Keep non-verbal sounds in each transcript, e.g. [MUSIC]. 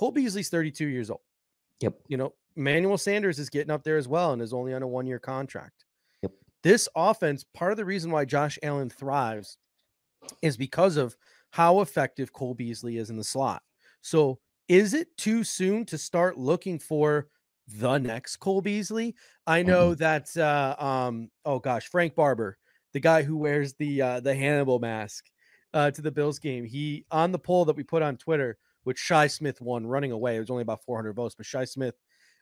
Cole Beasley's 32 years old. Yep. You know, Manuel Sanders is getting up there as well and is only on a one year contract. Yep. This offense, part of the reason why Josh Allen thrives is because of how effective Cole Beasley is in the slot. So, is it too soon to start looking for the next Cole Beasley? I know mm-hmm. that uh um oh gosh, Frank Barber, the guy who wears the uh the Hannibal mask uh to the Bills game. He on the poll that we put on Twitter, which Shy Smith won running away. It was only about 400 votes, but Shy Smith,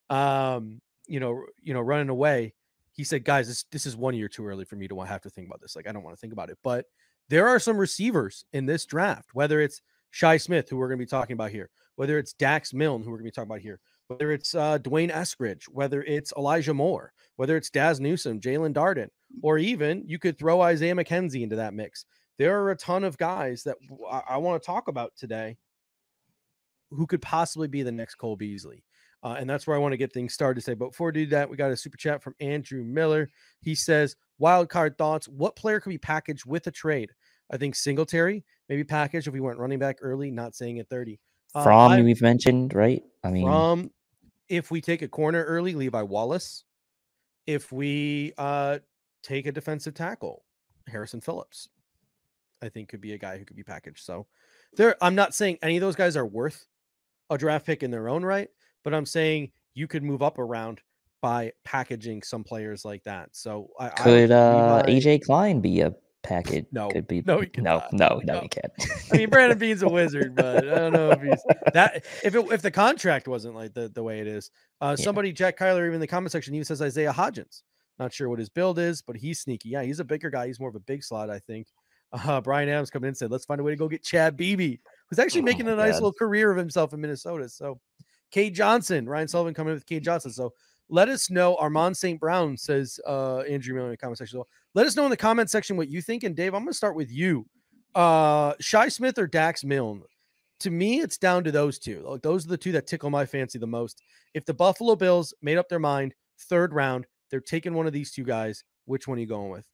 um, you know, you know, running away, he said, guys, this this is one year too early for me to have to think about this. Like, I don't want to think about it. But there are some receivers in this draft, whether it's Shy Smith, who we're going to be talking about here, whether it's Dax Milne, who we're going to be talking about here, whether it's uh, Dwayne Eskridge, whether it's Elijah Moore, whether it's Daz Newsome, Jalen Darden, or even you could throw Isaiah McKenzie into that mix. There are a ton of guys that I, I want to talk about today who could possibly be the next Cole Beasley. Uh, and that's where I want to get things started today. But before we do that, we got a super chat from Andrew Miller. He says, "Wild card thoughts: What player could be packaged with a trade? I think Singletary, maybe packaged if we weren't running back early. Not saying at thirty. Uh, from I, we've mentioned, right? I mean, from if we take a corner early, Levi Wallace. If we uh, take a defensive tackle, Harrison Phillips, I think could be a guy who could be packaged. So, there, I'm not saying any of those guys are worth a draft pick in their own right, but I'm saying you could move up around by packaging some players like that. So I, could I uh, AJ Klein be a package? No, could be no, no, no, no, no, he can't. I mean, Brandon [LAUGHS] Bean's a wizard, but I don't know if he's that. If it, if the contract wasn't like the, the way it is, uh, yeah. somebody Jack Kyler even in the comment section even says Isaiah Hodgins. Not sure what his build is, but he's sneaky. Yeah, he's a bigger guy. He's more of a big slot, I think. Uh, Brian Adams coming in and said, "Let's find a way to go get Chad Beebe." who's actually oh, making a nice God. little career of himself in Minnesota. So, Kate Johnson, Ryan Sullivan coming in with Kate Johnson. So, let us know. Armand St. Brown says, uh, Andrew Miller in the comment section. So let us know in the comment section what you think. And Dave, I'm going to start with you. Uh, Shy Smith or Dax Milne? To me, it's down to those two. Like those are the two that tickle my fancy the most. If the Buffalo Bills made up their mind, third round, they're taking one of these two guys. Which one are you going with?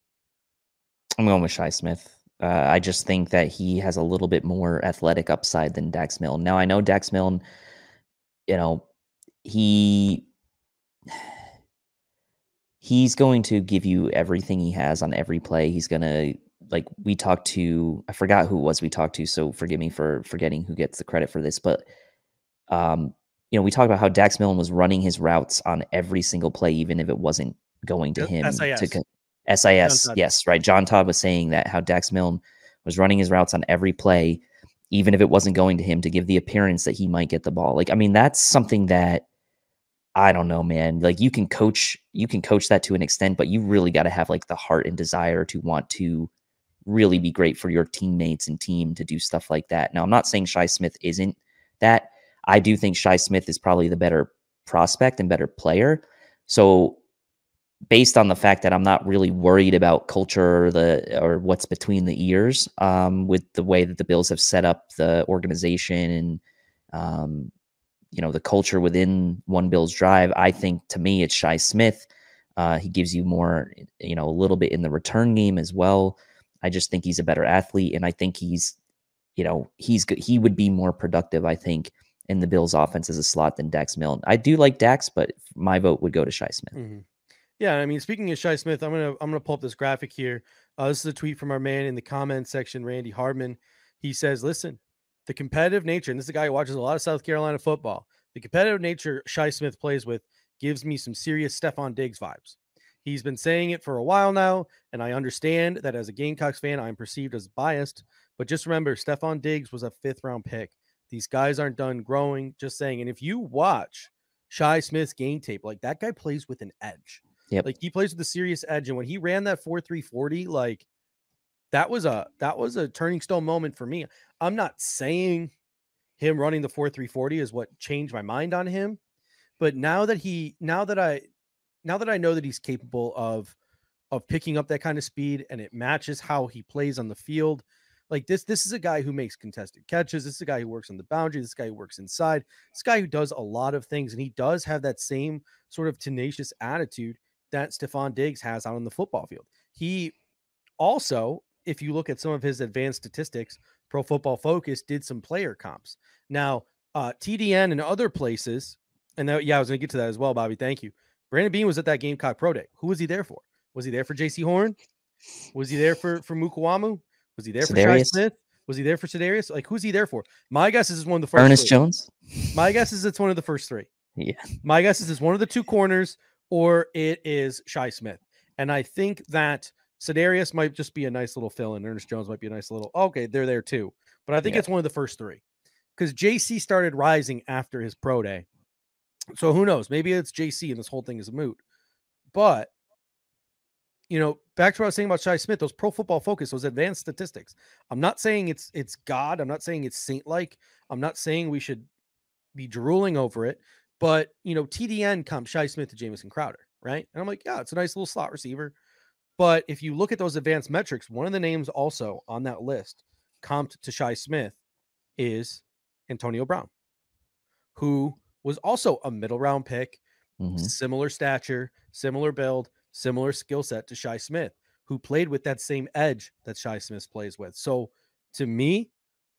I'm going with Shy Smith. Uh, I just think that he has a little bit more athletic upside than Dax Milne. Now I know Dax Milne, you know, he he's going to give you everything he has on every play. He's gonna like we talked to I forgot who it was we talked to, so forgive me for forgetting who gets the credit for this, but um, you know, we talked about how Dax Millen was running his routes on every single play, even if it wasn't going to him. SIS. To, SIS, yes, right. John Todd was saying that how Dax Milne was running his routes on every play, even if it wasn't going to him to give the appearance that he might get the ball. Like, I mean, that's something that I don't know, man. Like you can coach, you can coach that to an extent, but you really got to have like the heart and desire to want to really be great for your teammates and team to do stuff like that. Now, I'm not saying Shai Smith isn't that. I do think Shai Smith is probably the better prospect and better player. So based on the fact that I'm not really worried about culture or the or what's between the ears um, with the way that the Bills have set up the organization and um, you know the culture within one Bills drive. I think to me it's Shai Smith. Uh, he gives you more, you know, a little bit in the return game as well. I just think he's a better athlete, and I think he's, you know, he's good. He would be more productive, I think, in the Bills' offense as a slot than Dax Milne. I do like Dax, but my vote would go to Shai Smith. Mm-hmm. Yeah, I mean, speaking of Shai Smith, I'm gonna I'm gonna pull up this graphic here. Uh, this is a tweet from our man in the comment section, Randy Hardman. He says, "Listen, the competitive nature, and this is a guy who watches a lot of South Carolina football. The competitive nature Shai Smith plays with gives me some serious Stefan Diggs vibes. He's been saying it for a while now, and I understand that as a Gamecocks fan, I'm perceived as biased. But just remember, Stefan Diggs was a fifth round pick. These guys aren't done growing. Just saying. And if you watch." Shai Smith's game tape. Like that guy plays with an edge. Yep. Like he plays with a serious edge. And when he ran that 4 3 40, like that was a that was a turning stone moment for me. I'm not saying him running the 4 3 40 is what changed my mind on him. But now that he now that I now that I know that he's capable of of picking up that kind of speed and it matches how he plays on the field. Like this, this is a guy who makes contested catches. This is a guy who works on the boundary. This guy who works inside. This guy who does a lot of things, and he does have that same sort of tenacious attitude that Stephon Diggs has out on the football field. He also, if you look at some of his advanced statistics, Pro Football Focus did some player comps. Now, uh, TDN and other places, and that, yeah, I was going to get to that as well, Bobby. Thank you. Brandon Bean was at that Gamecock Pro Day. Who was he there for? Was he there for J.C. Horn? Was he there for for Mukwamu? Was he there Sidarius. for Shai Smith? Was he there for Sedarius? Like, who's he there for? My guess is it's one of the first. Ernest three. Jones. My guess is it's one of the first three. Yeah. My guess is it's one of the two corners or it is Shai Smith. And I think that Sedarius might just be a nice little fill in. Ernest Jones might be a nice little, okay, they're there too. But I think yeah. it's one of the first three because JC started rising after his pro day. So who knows? Maybe it's JC and this whole thing is moot. But, you know, back to what I was saying about Shai Smith, those pro football focus, those advanced statistics. I'm not saying it's it's God. I'm not saying it's saint like. I'm not saying we should be drooling over it. But you know, TDN comp Shai Smith to Jamison Crowder, right? And I'm like, yeah, it's a nice little slot receiver. But if you look at those advanced metrics, one of the names also on that list comped to Shai Smith is Antonio Brown, who was also a middle round pick, mm-hmm. similar stature, similar build, similar skill set to Shai Smith, who played with that same edge that Shai Smith plays with. So to me,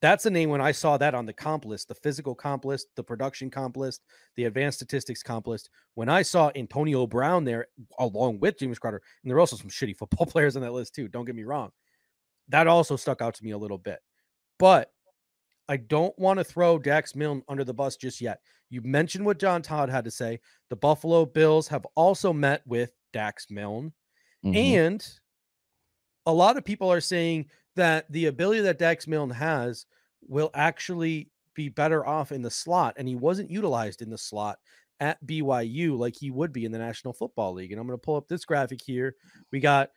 that's a name when I saw that on the comp list, the physical comp list, the production comp list, the advanced statistics comp list. When I saw Antonio Brown there along with James Crowder, and there are also some shitty [LAUGHS] football players on that list too, don't get me wrong. That also stuck out to me a little bit. But I don't want to throw Dax Milne under the bus just yet. You mentioned what John Todd had to say. The Buffalo Bills have also met with Dax Milne. Mm-hmm. And a lot of people are saying that the ability that Dax Milne has will actually be better off in the slot. And he wasn't utilized in the slot at BYU like he would be in the National Football League. And I'm going to pull up this graphic here. We got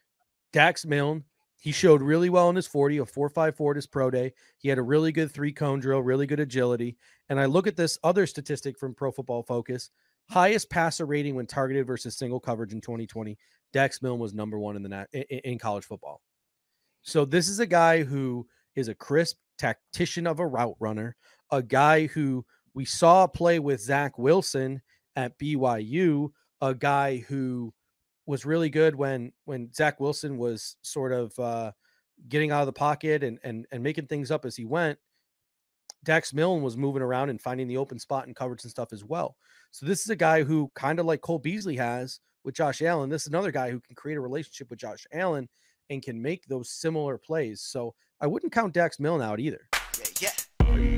Dax Milne. He showed really well in his 40, a 4.54 at his pro day. He had a really good three cone drill, really good agility. And I look at this other statistic from Pro Football Focus highest passer rating when targeted versus single coverage in 2020. Dax Milne was number one in the in college football. So this is a guy who is a crisp tactician of a route runner, a guy who we saw play with Zach Wilson at BYU, a guy who was really good when when Zach Wilson was sort of uh, getting out of the pocket and and and making things up as he went. Dax Milne was moving around and finding the open spot and coverage and stuff as well. So this is a guy who kind of like Cole Beasley has with Josh Allen. This is another guy who can create a relationship with Josh Allen and can make those similar plays. So I wouldn't count Dax Milne out either. Yeah. yeah.